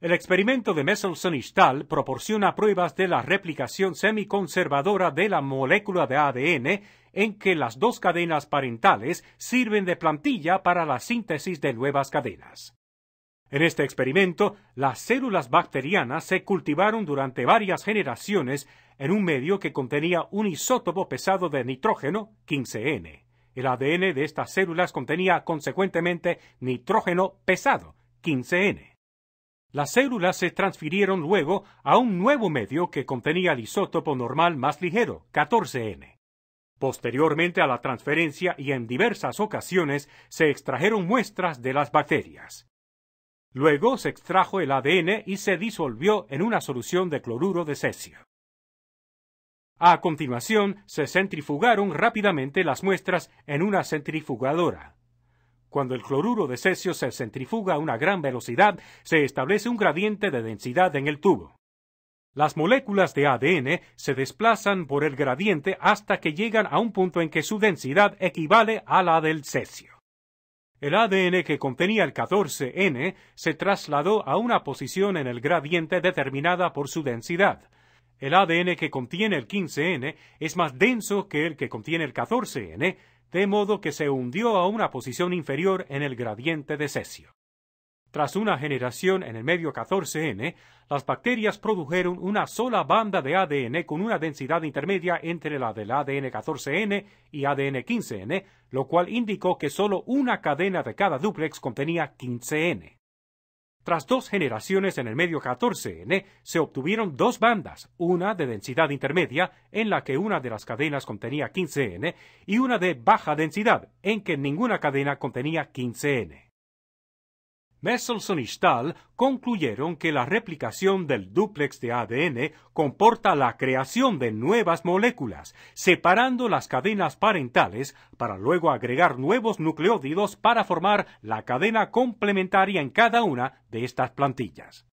El experimento de Messelson y Stahl proporciona pruebas de la replicación semiconservadora de la molécula de ADN en que las dos cadenas parentales sirven de plantilla para la síntesis de nuevas cadenas. En este experimento, las células bacterianas se cultivaron durante varias generaciones en un medio que contenía un isótopo pesado de nitrógeno, 15N. El ADN de estas células contenía consecuentemente nitrógeno pesado, 15N. Las células se transfirieron luego a un nuevo medio que contenía el isótopo normal más ligero, 14N. Posteriormente a la transferencia y en diversas ocasiones se extrajeron muestras de las bacterias. Luego se extrajo el ADN y se disolvió en una solución de cloruro de cesio. A continuación, se centrifugaron rápidamente las muestras en una centrifugadora, cuando el cloruro de cesio se centrifuga a una gran velocidad, se establece un gradiente de densidad en el tubo. Las moléculas de ADN se desplazan por el gradiente hasta que llegan a un punto en que su densidad equivale a la del cesio. El ADN que contenía el 14N se trasladó a una posición en el gradiente determinada por su densidad. El ADN que contiene el 15N es más denso que el que contiene el 14N, de modo que se hundió a una posición inferior en el gradiente de cesio. Tras una generación en el medio 14N, las bacterias produjeron una sola banda de ADN con una densidad intermedia entre la del ADN 14N y ADN 15N, lo cual indicó que solo una cadena de cada dúplex contenía 15N. Tras dos generaciones en el medio 14N, se obtuvieron dos bandas, una de densidad intermedia, en la que una de las cadenas contenía 15N, y una de baja densidad, en que ninguna cadena contenía 15N. Messelson y Stahl concluyeron que la replicación del dúplex de ADN comporta la creación de nuevas moléculas, separando las cadenas parentales para luego agregar nuevos nucleótidos para formar la cadena complementaria en cada una de estas plantillas.